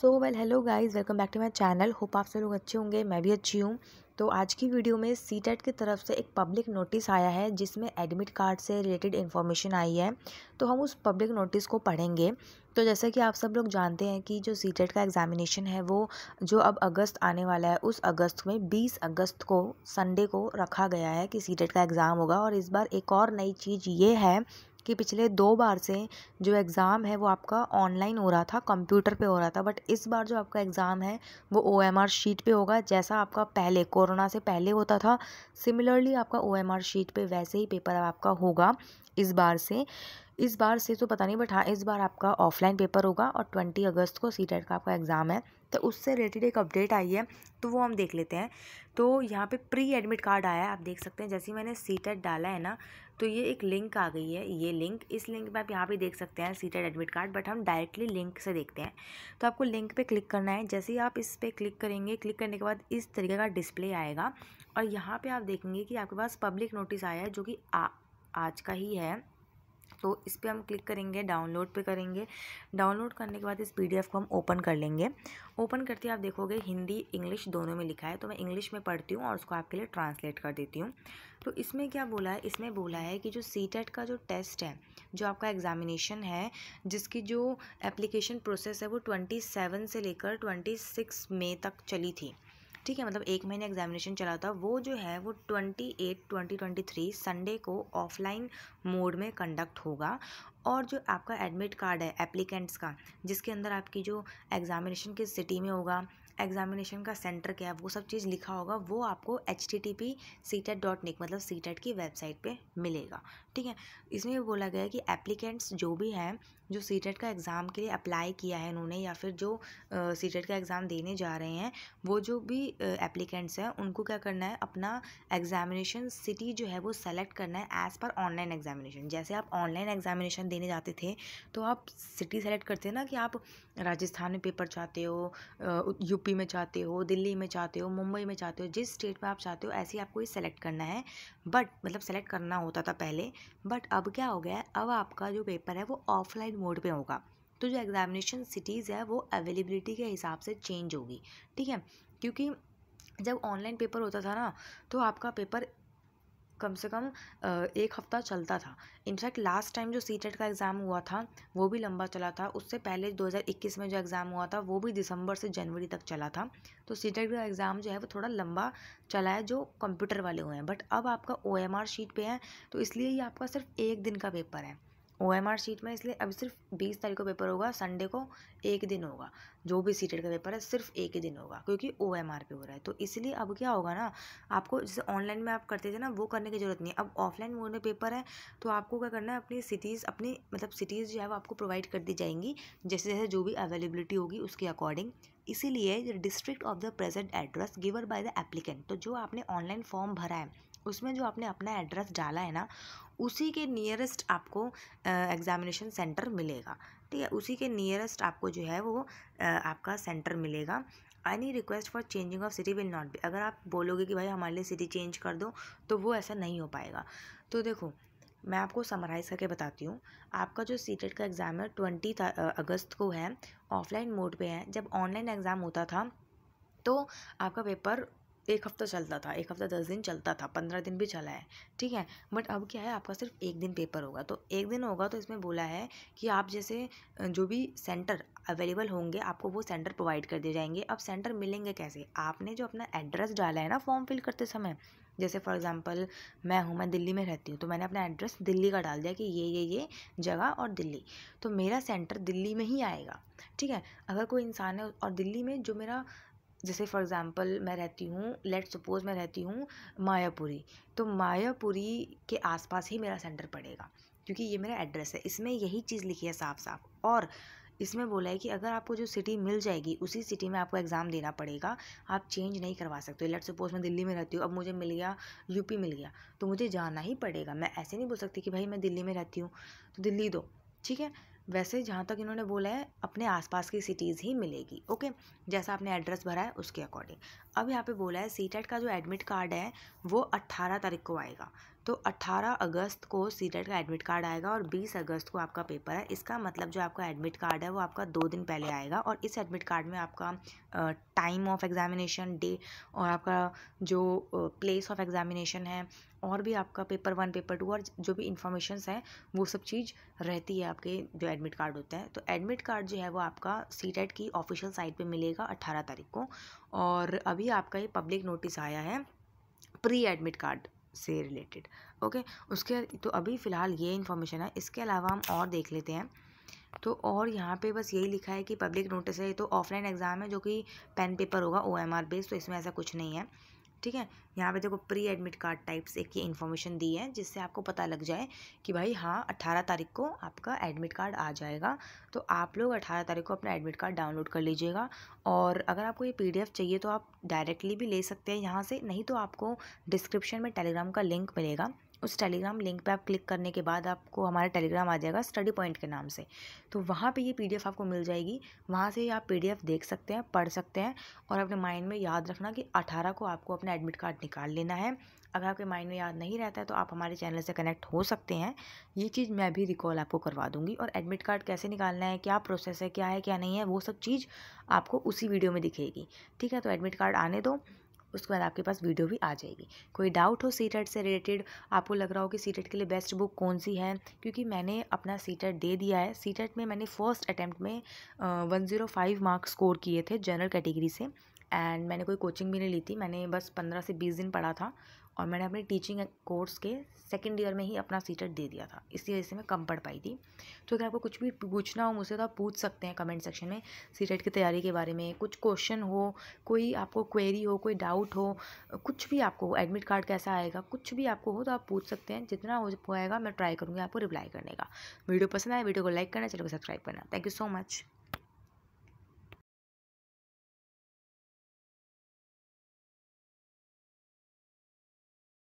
so well hello guys welcome back to my channel hope आप सब लोग अच्छे होंगे मैं भी अच्छी हूँ तो आज की वीडियो में सी टेट e की तरफ से एक पब्लिक नोटिस आया है जिसमें एडमिट कार्ड से रिलेटेड इन्फॉर्मेशन आई है तो हम उस पब्लिक नोटिस को पढ़ेंगे तो जैसा कि आप सब लोग जानते हैं कि जो सी टेट e का एग्ज़ामिनेशन है वो जो अब अगस्त आने वाला है उस अगस्त में 20 अगस्त को संडे को रखा गया है कि सी टेट e का एग्ज़ाम होगा और इस बार एक और नई चीज़ ये है कि पिछले दो बार से जो एग्ज़ाम है वो आपका ऑनलाइन हो रहा था कंप्यूटर पे हो रहा था बट इस बार जो आपका एग्ज़ाम है वो ओ एम आर शीट पे होगा जैसा आपका पहले कोरोना से पहले होता था सिमिलरली आपका ओ एम आर शीट पे वैसे ही पेपर आपका होगा इस बार से इस बार से तो पता नहीं बट हाँ इस बार आपका ऑफलाइन पेपर होगा और ट्वेंटी अगस्त को सी टेट e का आपका एग्ज़ाम है तो उससे रिलेटेड एक अपडेट आई है तो वो हम देख लेते हैं तो यहाँ पे प्री एडमिट कार्ड आया है आप देख सकते हैं जैसे मैंने सी डाला है ना तो ये एक लिंक आ गई है ये लिंक इस लिंक पे आप यहाँ पे देख सकते हैं सीटेड एडमिट कार्ड बट हम डायरेक्टली लिंक से देखते हैं तो आपको लिंक पे क्लिक करना है जैसे ही आप इस पर क्लिक करेंगे क्लिक करने के बाद इस तरीके का डिस्प्ले आएगा और यहाँ पर आप देखेंगे कि आपके पास पब्लिक नोटिस आया है जो कि आ आज का ही है तो इस पर हम क्लिक करेंगे डाउनलोड पे करेंगे डाउनलोड करने के बाद इस पीडीएफ को हम ओपन कर लेंगे ओपन करते आप देखोगे हिंदी इंग्लिश दोनों में लिखा है तो मैं इंग्लिश में पढ़ती हूँ और उसको आपके लिए ट्रांसलेट कर देती हूँ तो इसमें क्या बोला है इसमें बोला है कि जो सी e का जो टेस्ट है जो आपका एग्ज़ामिनेशन है जिसकी जो एप्लीकेशन प्रोसेस है वो ट्वेंटी से लेकर ट्वेंटी मई तक चली थी ठीक है मतलब एक महीने एग्जामिनेशन चला था वो जो है वो twenty eight twenty twenty three Sunday को ऑफलाइन मोड में कंडक्ट होगा और जो आपका एडमिट कार्ड है एप्लीकेंट्स का जिसके अंदर आपकी जो एग्ज़ामिनेशन किस सिटी में होगा एग्जामिनेशन का सेंटर क्या है वो सब चीज़ लिखा होगा वो आपको H T T P CTET dot nic मतलब सी टेट e की वेबसाइट पे मिलेगा ठीक है इसमें बोला गया है कि एप्लीकेंट्स जो भी हैं जो सी टेट e का एग्ज़ाम के लिए अप्लाई किया है इन्होंने या फिर जो सी टेट e का एग्ज़ाम देने जा रहे हैं वो जो भी एप्लीकेंट्स हैं उनको क्या करना है अपना एग्जामिनेशन सिटी जो है वो सेलेक्ट करना है एज़ पर ऑनलाइन एग्जामिनेशन जैसे आप ऑनलाइन एग्जामिनेशन देने जाते थे तो आप सिटी सेलेक्ट करते हैं ना कि आप राजस्थान में पेपर चाहते हो यूपी यूपी में चाहते हो दिल्ली में चाहते हो मुंबई में चाहते हो जिस स्टेट में आप चाहते हो ऐसे ही आपको ये सेलेक्ट करना है बट मतलब सेलेक्ट करना होता था पहले बट अब क्या हो गया है अब आपका जो पेपर है वो ऑफलाइन मोड पे होगा तो जो एग्जामिनेशन सिटीज़ है वो अवेलेबिलिटी के हिसाब से चेंज होगी ठीक है क्योंकि जब ऑनलाइन पेपर होता था ना तो आपका पेपर कम से कम एक हफ़्ता चलता था इनफैक्ट लास्ट टाइम जो सी टेट e का एग्ज़ाम हुआ था वो भी लंबा चला था उससे पहले 2021 में जो एग्ज़ाम हुआ था वो भी दिसंबर से जनवरी तक चला था तो सी टेट e का एग्ज़ाम जो है वो थोड़ा लंबा चला है जो कंप्यूटर वाले हुए हैं बट अब आपका ओ शीट पर है तो इसलिए ये आपका सिर्फ एक दिन का पेपर है ओ एम आर सीट में इसलिए अभी सिर्फ बीस तारीख को पेपर होगा संडे को एक दिन होगा जो भी सीटेड का पेपर है सिर्फ एक ही दिन होगा क्योंकि ओ एम आर पे हो रहा है तो इसलिए अब क्या होगा ना आपको जैसे ऑनलाइन में आप करते थे ना वो करने की ज़रूरत नहीं है अब ऑफलाइन मोड में पेपर है तो आपको क्या करना है अपनी सिटीज़ अपनी मतलब सिटीज़ जो है वो आपको प्रोवाइड कर दी जाएंगी जैसे जैसे जो भी अवेलेबिलिटी होगी उसके अकॉर्डिंग इसीलिए district of the present address given by the applicant तो जो आपने ऑनलाइन फॉर्म भरा है उसमें जो आपने अपना एड्रेस डाला है ना उसी के नियरेस्ट आपको एग्ज़ामिनेशन सेंटर मिलेगा ठीक है उसी के नियरेस्ट आपको जो है वो आपका सेंटर मिलेगा any request for changing of city will not be अगर आप बोलोगे कि भाई हमारे लिए सिटी चेंज कर दो तो वो ऐसा नहीं हो पाएगा तो देखो मैं आपको समराइज़ करके बताती हूँ आपका जो सी का एग्ज़ाम है ट्वेंटी अगस्त को है ऑफलाइन मोड पे है जब ऑनलाइन एग्ज़ाम होता था तो आपका पेपर एक हफ़्ता चलता था एक हफ़्ता दस दिन चलता था पंद्रह दिन भी चला है ठीक है बट अब क्या है आपका सिर्फ एक दिन पेपर होगा तो एक दिन होगा तो इसमें बोला है कि आप जैसे जो भी सेंटर अवेलेबल होंगे आपको वो सेंटर प्रोवाइड कर दिए जाएंगे अब सेंटर मिलेंगे कैसे आपने जो अपना एड्रेस डाला है ना फॉर्म फिल करते समय जैसे फॉर एग्जांपल मैं हूँ मैं दिल्ली में रहती हूँ तो मैंने अपना एड्रेस दिल्ली का डाल दिया कि ये ये ये जगह और दिल्ली तो मेरा सेंटर दिल्ली में ही आएगा ठीक है अगर कोई इंसान है और दिल्ली में जो मेरा जैसे फॉर एग्ज़ाम्पल मैं रहती हूँ लेट सपोज़ मैं रहती हूँ मायापुरी तो मायापुरी के आसपास ही मेरा सेंटर पड़ेगा क्योंकि ये मेरा एड्रेस है इसमें यही चीज़ लिखी है साफ साफ और इसमें बोला है कि अगर आपको जो सिटी मिल जाएगी उसी सिटी में आपको एग्ज़ाम देना पड़ेगा आप चेंज नहीं करवा सकते लेट सपोज मैं दिल्ली में रहती हूँ अब मुझे मिल गया यूपी मिल गया तो मुझे जाना ही पड़ेगा मैं ऐसे नहीं बोल सकती कि भाई मैं दिल्ली में रहती हूँ तो दिल्ली दो ठीक है वैसे जहाँ तक इन्होंने बोला है अपने आसपास की सिटीज़ ही मिलेगी ओके जैसा आपने एड्रेस भरा है उसके अकॉर्डिंग अब यहाँ पे बोला है सी e का जो एडमिट कार्ड है वो 18 तारीख को आएगा तो 18 अगस्त को सीटेट का एडमिट कार्ड आएगा और 20 अगस्त को आपका पेपर है इसका मतलब जो आपका एडमिट कार्ड है वो आपका दो दिन पहले आएगा और इस एडमिट कार्ड में आपका टाइम ऑफ एग्ज़ामिनेशन डे और आपका जो प्लेस ऑफ एग्ज़ामिनेशन है और भी आपका पेपर वन पेपर टू और जो भी इंफॉर्मेशन है वो सब चीज़ रहती है आपके जो एडमिट कार्ड होता है तो एडमिट कार्ड जो है वो आपका सी की ऑफिशियल साइट पर मिलेगा अट्ठारह तारीख को और अभी आपका ये पब्लिक नोटिस आया है प्री एडमिट कार्ड से रिलेटेड ओके उसके तो अभी फ़िलहाल ये इन्फॉर्मेशन है इसके अलावा हम और देख लेते हैं तो और यहाँ पे बस यही लिखा है कि पब्लिक नोटिस है ये तो ऑफलाइन एग्ज़ाम है जो कि पेन पेपर होगा ओ एम आर बेस्ड तो इसमें ऐसा कुछ नहीं है ठीक है यहाँ पे देखो प्री एडमिट कार्ड टाइप्स एक ये इन्फॉर्मेशन दी है जिससे आपको पता लग जाए कि भाई हाँ अट्ठारह तारीख को आपका एडमिट कार्ड आ जाएगा तो आप लोग अट्ठारह तारीख को अपना एडमिट कार्ड डाउनलोड कर लीजिएगा और अगर आपको ये पीडीएफ चाहिए तो आप डायरेक्टली भी ले सकते हैं यहाँ से नहीं तो आपको डिस्क्रिप्शन में टेलीग्राम का लिंक मिलेगा उस टेलीग्राम लिंक पे आप क्लिक करने के बाद आपको हमारा टेलीग्राम आ जाएगा स्टडी पॉइंट के नाम से तो वहाँ पे ये पीडीएफ आपको मिल जाएगी वहाँ से आप पीडीएफ देख सकते हैं पढ़ सकते हैं और अपने माइंड में याद रखना कि अठारह को आपको अपना एडमिट कार्ड निकाल लेना है अगर आपके माइंड में याद नहीं रहता है तो आप हमारे चैनल से कनेक्ट हो सकते हैं ये चीज़ मैं भी रिकॉल आपको करवा दूँगी और एडमिट कार्ड कैसे निकालना है क्या प्रोसेस है क्या है क्या नहीं है वो सब चीज़ आपको उसी वीडियो में दिखेगी ठीक है तो एडमिट कार्ड आने दो उसके बाद आपके पास वीडियो भी आ जाएगी कोई डाउट हो सी से रिलेटेड आपको लग रहा हो कि सी के लिए बेस्ट बुक कौन सी है क्योंकि मैंने अपना सी दे दिया है सी में मैंने फर्स्ट अटैम्प्ट में one zero five marks score किए थे जनरल कैटेगरी से एंड मैंने कोई कोचिंग भी नहीं ली थी मैंने बस पंद्रह से बीस दिन पढ़ा था और मैंने अपने टीचिंग कोर्स के सेकेंड ईयर में ही अपना सीटेट दे दिया था इसी वजह से मैं कम पढ़ पाई थी तो अगर आपको कुछ भी पूछना हो मुझसे तो आप पूछ सकते हैं कमेंट सेक्शन में सीटेट की तैयारी के बारे में कुछ क्वेश्चन हो कोई आपको क्वेरी हो कोई डाउट हो कुछ भी आपको एडमिट कार्ड कैसा आएगा कुछ भी आपको हो तो आप पूछ सकते हैं जितना हो पाएगा मैं ट्राई करूँगी आपको रिप्लाई करने का वीडियो पसंद आए वीडियो को लाइक करना चैनल को सब्सक्राइब करना थैंक यू सो मच